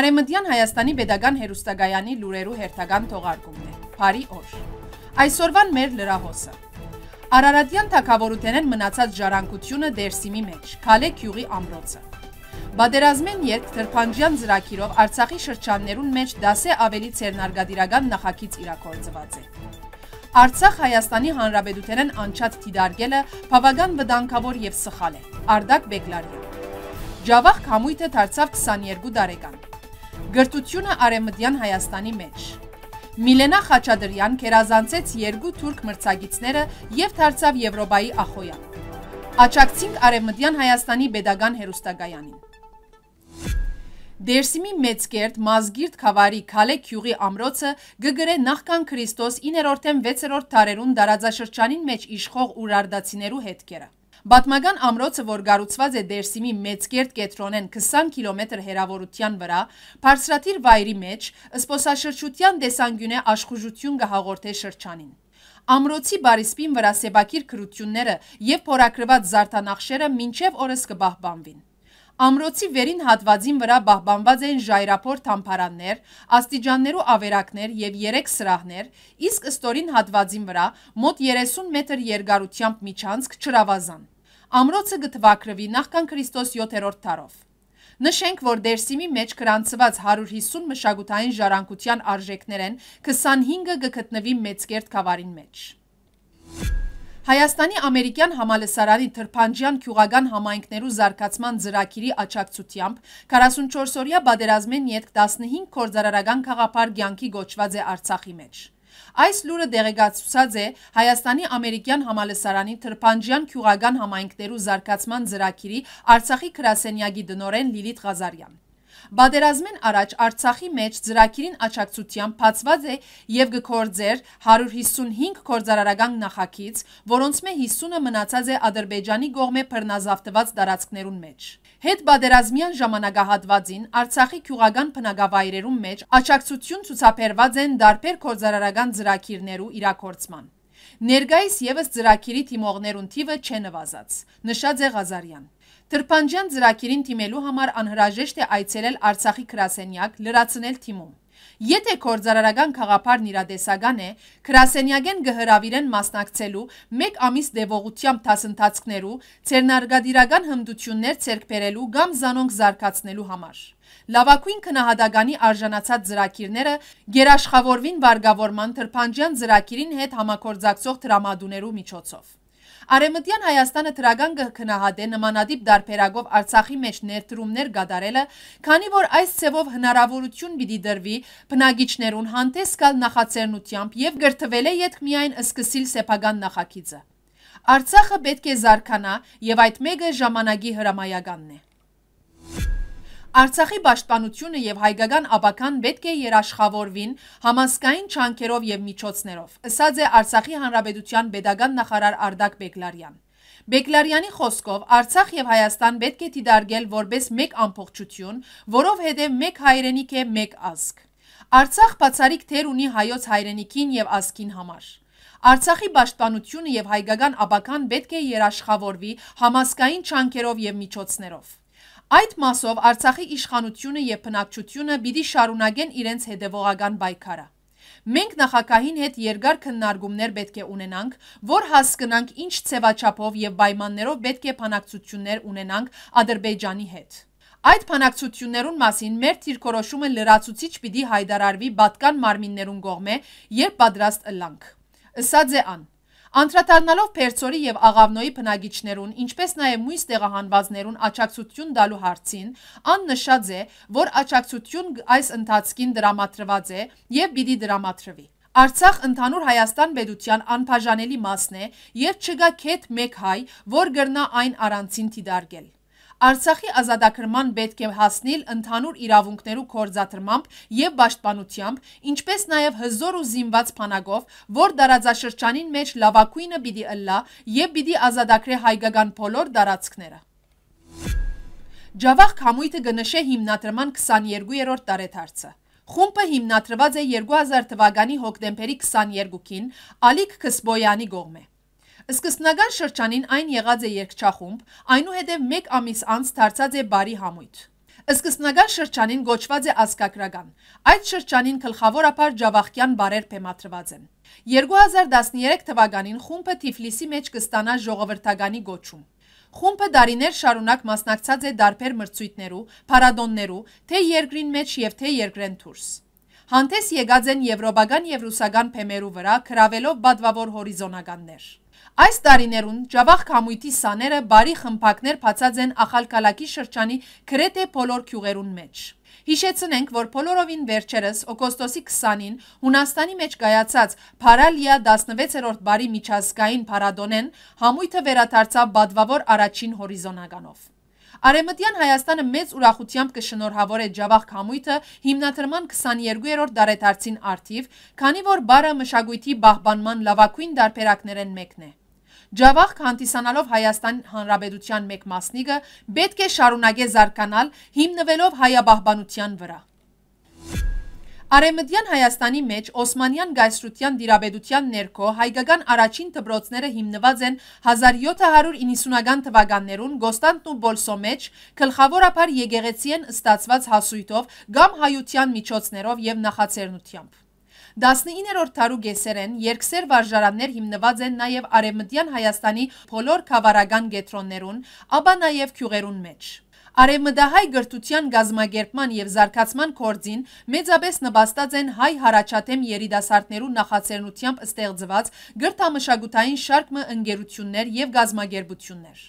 Արեմդյան Հայաստանի Պետական Հերուստագայանի լուրերու հերթական թողարկումն է։ Փարի օր։ Այսօրվան մեր լրահոսը։ Արարատյան թակավորութենեն մնացած ժարանկությունը դերսիմի մեջ, Քալե քյուղի ամրոցը։ Բادرազմեն երկ Թրփանջյան ծրակիրով Արցախի շրջաններուն մեջ դասե ավելի ցերնարգադիրական նախագիծ իրակորձված է։ Արցախ Հայաստանի Հանրապետութենեն անցած դիդարգելը բավական վտանգավոր եւ սխալ է։ Արդակ Բեկլարյան։ Ջավախ համույթը դարձավ 22 տարեկան։ Գրտությունը Արեմդյան Հայաստանի մեջ։ Միլենա Խաչադրյան կերազանցեց երկու թուրք մրցագիցները եւ դարձավ Եվրոպայի ախոյան։ Աճակցինք Արևմտյան Հայաստանի Պետական հերոստագայանին։ Դերսիմի Մեծգերդ Մազգիրդ Խավարի Քալե քյուղի ամրոցը գգրե նախքան Քրիստոս 9-րդ-ն 6-րդ դարերուն դարաձաշրջանին մեջ իշխող ուրարդացիներու հետքերը։ Բատմական ամրոցը, որ գարուցված է դերսիմի մեծկերտ կետրոնեն 20 կիլոմետր հերավորության վրա, պարսրատիր վայրի մեջ, սպոսաշրջության դեսանգյուն է աշխուժություն գհաղորդե շրջանին։ Ամրոցի բարիսպին վրա սեբակիր կրությունները և պորակրված զարտանախշերը մինչև օրս կբահբանվին։ Ամրոցի վերին հատվածին վրա բահբանված էին ժայրապոր թամփարաններ, աստիճաններու ավերակներ եւ 3 սրահներ, իսկ ստորին հատվածին վրա մոտ 30 մետր երկարությամբ միջանցք չրավազան։ Ամրոցը գտվակրվի նախքան Քրիստոս 7-րդ տարով։ Նշենք, որ Դերսիմի մեջ գրանցված 150 մշակութային ժառանգության արժեքներ են 25-ը գտնվի Մեծկերտ գավառին մեջ։ Հայաստանի ամերիկյան համալսարանի Թրփանջյան քյուղական համայնքներու զարգացման ծրագիրի աճակցությամբ 44-օրյա բادرազմեն յետք 15 կորզարարական խաղապար ցանկի գոչված է Արցախի մեջ։ Այս լուրը դեղեկացուցած է Հայաստանի ամերիկյան համալսարանի Թրփանջյան քյուղական համայնքներու զարգացման ծրագիրի Արցախի քրասենյակի դնորեն Լիլիթ Ղազարյան։ Բادرազմեն առաջ Արցախի մեջ ծրագիրին աճակցությամբ բացված է եւ գործեր 155 գործարարական նախագիծ, որոնց մե 50-ը մնացած է Ադրբեջանի կողմէ բռնազավթված տարածքներուն մեջ։ Հետ բادرազմյան ժամանակահատվածին Արցախի քյուղական բնակավայրերում մեջ աճակցություն ցուցաբերված են դարբեր գործարարական ծրագիրներու իրակորցման։ Ներգայիս եւս ծրագիրի թիմողներուն թիվը չնվազած։ Նշած է Ղազարյան։ Թրպանջյան ծրագիրին թիմելու համար անհրաժեշտ է այցելել Արցախի Կրասենյակ, լրացնել թիմում։ Եթե կորձարարական խաղապարն իրադեսական է, կրասենյագեն գհրավիրեն մասնակցելու մեկ ամիս դևողությամբ տասնթացքներու, ծերնարգադիրական հմդություններ ծերկբերելու գամ զանոնք զարկացնելու համար։ Լավակույն կնահադագանի արժանացած ծրակիրները գերաշխավորվին վարգավորման թրպանջյան ծրակիրին հետ համակործակցող տրամադուներու միջոցով։ Արեմտյան Հայաստանը թրագան կհնահատե նմանադիպ դարբերակով Արցախի մեջ ներդրումներ գադարելը, քանի որ այս ցևով հնարավորություն պիտի դրվի բնագիչներուն հանդես գալ նախաձեռնությամբ եւ գրթվել է յետք միայն սկսիլ սեփական նախագիծը։ Արցախը պետք է զարգանա եւ այդ մեկը ժամանակի հրամայականն է։ Արցախի պաշտպանությունը եւ հայկական ապական պետք է երաշխավորվին համասկային չանքերով եւ միջոցներով։ Սած է Արցախի Հանրապետության Պետական նախարար Արդակ Բեկլարյան։ Բեկլարյանի խոսքով Արցախ եւ Հայաստան պետք է դիտարկել որպես մեկ ամբողջություն, որով հետեւ մեկ հայրենիք է, մեկ ազգ։ Արցախ բացարիք թեր ունի հայոց հայրենիքին եւ ազգին համար։ Արցախի պաշտպանությունը եւ հայկական ապական պետք է երաշխավորվի համասկային չանքերով եւ միջոցներով։ Այդ մասով Արցախի իշխանությունը եւ բնակչությունը պիտի շարունակեն իրենց հետևողական պայքարը։ Մենք նախակահին հետ երկար քննարկումներ պետք է ունենանք, որ հասկանանք ինչ ցեվաչափով եւ պայմաններով պետք է բանակցություններ ունենանք Ադրբեջանի հետ։ Այդ բանակցություններուն մասին մեր թիրքորոշումը լրացուցիչ պիտի հայտարարվի պատկան մարմիններուն կողմէ, երբ պատրաստ ըլանք։ Սա ձե ան Անդրադառնալով Պերցորի եւ Աղավնոյի բնագիչներուն, ինչպես նաեւ մույս տեղահանվածներուն աճակցություն դալու հարցին, ան նշած է, որ աճակցություն այս ընթացքին դրամատրված է եւ պիտի դրամատրվի։ Արցախ ընդհանուր Հայաստան պետության անբաժանելի մասն է եւ չկա քեթ մեկ հայ, որ գրնա այն առանցին դիդարգել։ Արցախի ազատագրման պետք է հասնել ընդհանուր իրավունքներու կորձաթրմամբ եւ պաշտպանությամբ, ինչպես նաեւ հզոր ու զինված փանագով, որ դարաձաշրջանին մեջ լավակույնը պիտի ըլլա եւ պիտի ազատագրե հայկական բոլոր դարածքները։ Ջավախ համույթը գնշե հիմնադրման 22-րդ տարեթարցը։ Խումբը հիմնադրված է 2000 թվականի հոկտեմբերի 22-ին Ալիկ Քսբոյանի կողմէ։ Սկսնական շրջանին այն եղած է երկչախումբ, այնուհետև մեկ ամիս անց դարձած է բարի համույթ։ Սկսնական շրջանին գոչված է ազգագրական։ Այդ շրջանին գլխավորապես Ջավախյան բարեր բեմադրված են։ 2013 թվականին խումբը Թիֆլիսի մեջ կստանա ժողովրդականի գոչում։ Խումբը դարիներ շարունակ մասնակցած է դարբեր մրցույթներու, փարադոններու, թե երկրին մեջ եւ թե երկրեն դուրս։ Հանդես եկած են եվրոպական եւ ռուսական թեմերու վրա, քրավելով բադվավոր հորիզոնականներ։ Այս տարիներուն ջավախ կամույթի սաները բարի խմպակներ պացած են ախալկալակի շրջանի գրետ է պոլոր կյուղերուն մեջ։ Հիշեցնենք, որ պոլորովին վերջերս ոգոստոսի 20-ին Հունաստանի մեջ գայացած պարալիա 16-րորդ բարի միջազգային պարադոնեն համույթը վերաթարցավ բադվավոր առաջին հորիզոնականով։ Արեմտյան Հայաստանը մեծ ուրախությամբ կշնորհավոր է ջավախք համույթը հիմնադրման 22-րդ դարեդարձին արդիվ, քանի որ բարը մշակույթի բահբանման լավակույն դարբերակներեն մեկն է։ Ջավախք հանդիսանալով Հայաստան Հանրապետության մեկ մասնիկը պետք է շարունակե զարգանալ հիմնվելով հայաբահբանության վրա։ Արեմդյան Հայաստանի մեջ Օսմանյան գայսրության դիրաբեդության ներքո հայկական առաջին դպրոցները հիմնված են 1790-ական թվականներուն Գոստանտն ու Բոլսո մեջ գլխավորապես եկեղեցի են ստացված հասույթով կամ հայության միջոցներով եւ նախաձեռնությամբ։ 19-րդ դարու գեսերեն երկսեր վարժարաններ հիմնված են նաև արևմտյան Հայաստանի բոլոր խավարական գետրոններուն, ապա նաև քյուղերուն մեջ։ Արևմտահայ գրթության գազմագերպման եւ զարգացման կորձին մեծապես նպաստած են հայ հարաճատեմ երիտասարդներու նախաձեռնությամբ ստեղծված գրթամշակութային շարքը ընկերություններ եւ գազմագերբություններ։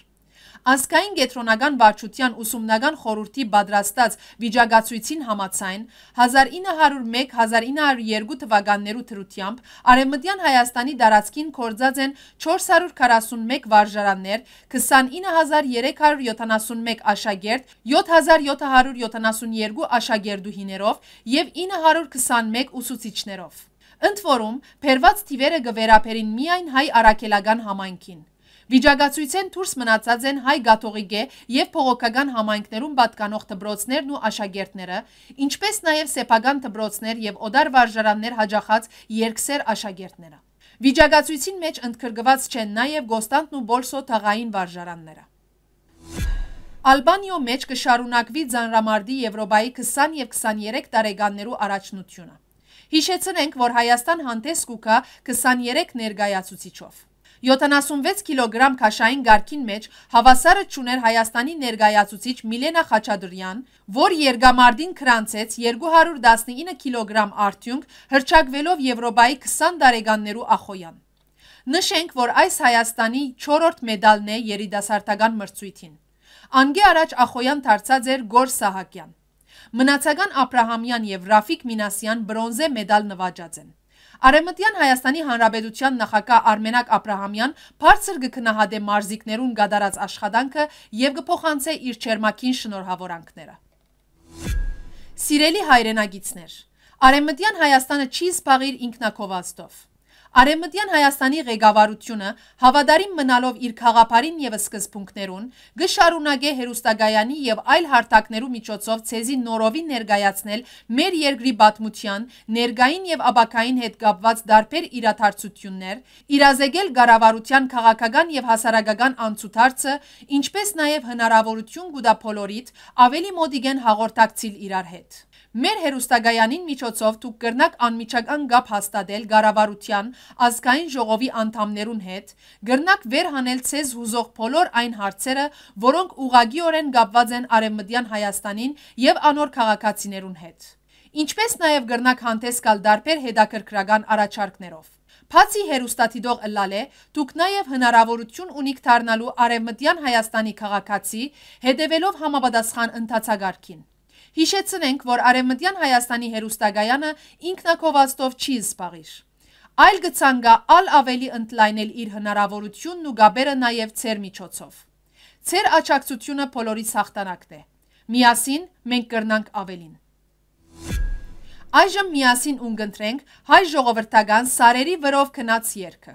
Անսկային գետրոնական վարչության ուսումնական խորուրդի բադրաստած վիճագացույցին համացայն 1901-1902 թվականներու թրությամբ արևմտյան Հայաստանի դարացքին կործած են 441 վարժարաններ, 29371 աշագերդ, 7772 աշագերդուհիներով և 921 ուսուցիչներով։ Ընդ որում, պերված թիվերը գվերապերին միայն հայ առակելական համայնքին։ Վիճակացույցեն դուրս մնացած են հայ գաթողիկե եւ փողոքական համայնքներում պատկանող դպրոցներն ու աշակերտները, ինչպես նաեւ սեփական դպրոցներ եւ օդար վարժարաններ հաջախած երկսեր աշակերտները։ Վիճակացույցին մեջ ընդգրկված չեն նաեւ Գոստանտն ու Բոլսո թաղային վարժարանները։ Ալբանիո մեջ կշարունակվի ձանրամարդի Եվրոպայի 20 և 23 տարեգաններու առաջնությունը։ Հիշեցնենք, որ Հայաստան հանդես կուկա 23 ներգայացուցիչով։ 76 կիլոգրամ քաշային գարքին մեջ հավասարը չուներ Հայաստանի ներգայացուցիչ Միլենա Խաչադրյան, որ երգամարդին քրանցեց 219 կիլոգրամ արդյունք հրճակվելով Եվրոպայի 20 դարեգաններու ախոյան։ Նշենք, որ այս Հայաստանի 4-րդ մեդալն է երիտասարդական մրցույթին։ Անգե առաջ Ախոյան դարձած էր Գոր Սահակյան։ Մնացական Աբրահամյան եւ Ռաֆիկ Մինասյան բրոնզե մեդալ նվաճած են։ Արեմտյան Հայաստանի Հանրաբեդության նախակա արմենակ ապրահամյան պարցր գկնահադե մարզիքներուն գադարած աշխատանքը և գպոխանց է իր չերմակին շնորհավորանքները։ Սիրելի հայրենագիցներ, արեմտյան Հայաստանը չի սպաղիր ինքնակովազդով։ Արեմտյան Հայաստանի ղեկավարությունը հավատարիմ մնալով իր խաղապարին եւ սկզբունքներուն գշարունակե հերուստագայանի եւ այլ հարթակներու միջոցով ցեզի նորովի ներգայացնել մեր երկրի պատմության, ներգային եւ աբակային հետ կապված դարբեր իրաթարցություններ, իրազեգել ղարավարության քաղաքական եւ հասարակական անցուդարձը, ինչպես նաեւ հնարավորություն գուտա բոլորիդ ավելի մոդիգեն հաղորդակցիլ իրար հետ։ Մեր հերուստագայանին միջոցով դուք կգրնաք անմիջական գապ հաստատել Գարավարության ազգային ժողովի անդամներուն հետ, կգրնաք վերհանել ցեզ հուզող բոլոր այն հարցերը, որոնք ուղագիորեն կապված են Արևմտյան Հայաստանին եւ անոր քաղաքացիներուն հետ։ Ինչպես նաեւ կգրնաք հանդես գալ դարբեր հետաքրքրական առաջարկներով։ Բացի հերուստատիդող ըլլալ է, դուք նաև հնարավորություն ունիք դառնալու արևմտյան Հայաստանի քաղաքացի, հետևելով համապատասխան ընթացագարքին։ Հիշեցնենք, որ Արևմտյան Հայաստանի հերուստագայանը ինքնակովաստով չի զբաղիր։ Այլ գցանգա ալ ավելի ընդլայնել իր հնարավորությունն ու գաբերը նաև ծեր միջոցով։ Ձեր աճակցությունը բոլորի սախտանակտ է։ Միասին մենք կրնանք ավելին։ Այժմ միասին ունգընտրենք հայ ժողովրդական սարերի վրով քնած երգը։